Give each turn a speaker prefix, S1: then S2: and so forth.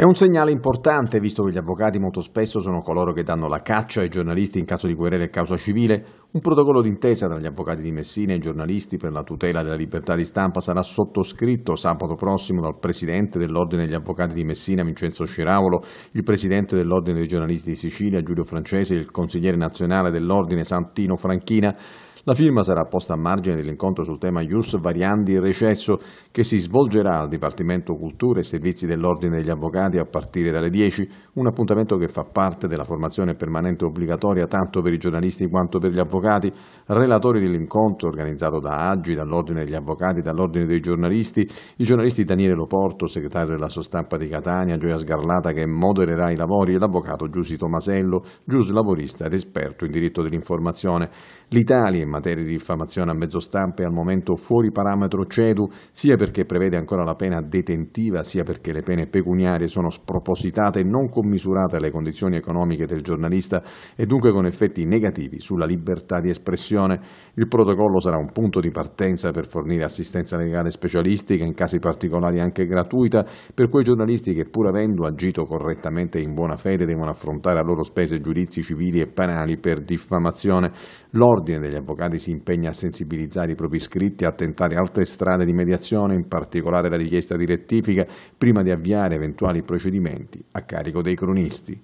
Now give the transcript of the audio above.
S1: È un segnale importante, visto che gli avvocati molto spesso sono coloro che danno la caccia ai giornalisti in caso di querela e causa civile. Un protocollo d'intesa tra gli avvocati di Messina e i giornalisti per la tutela della libertà di stampa sarà sottoscritto sabato prossimo dal presidente dell'Ordine degli Avvocati di Messina, Vincenzo Sciravolo, il presidente dell'Ordine dei giornalisti di Sicilia, Giulio Francese, il consigliere nazionale dell'Ordine, Santino Franchina. La firma sarà posta a margine dell'incontro sul tema Ius Variandi Recesso che si svolgerà al Dipartimento Cultura e Servizi dell'Ordine degli Avvocati a partire dalle 10, un appuntamento che fa parte della formazione permanente obbligatoria tanto per i giornalisti quanto per gli avvocati. Relatori dell'incontro organizzato da Aggi, dall'Ordine degli Avvocati, dall'Ordine dei Giornalisti, i giornalisti Daniele Loporto, segretario della Sostampa di Catania, Gioia Sgarlata che modererà i lavori e l'avvocato Giussi Tomasello, giuslavorista ed esperto in diritto dell'informazione. L'Italia in materia di diffamazione a mezzo stampa è al momento fuori parametro CEDU, sia perché prevede ancora la pena detentiva, sia perché le pene pecuniarie sono spropositate e non commisurate alle condizioni economiche del giornalista e dunque con effetti negativi sulla libertà di espressione. Il protocollo sarà un punto di partenza per fornire assistenza legale specialistica, in casi particolari anche gratuita, per quei giornalisti che pur avendo agito correttamente e in buona fede devono affrontare a loro spese giudizi civili e penali per diffamazione. L'ordine degli avvocati Cari si impegna a sensibilizzare i propri iscritti a tentare altre strade di mediazione, in particolare la richiesta di rettifica, prima di avviare eventuali procedimenti a carico dei cronisti.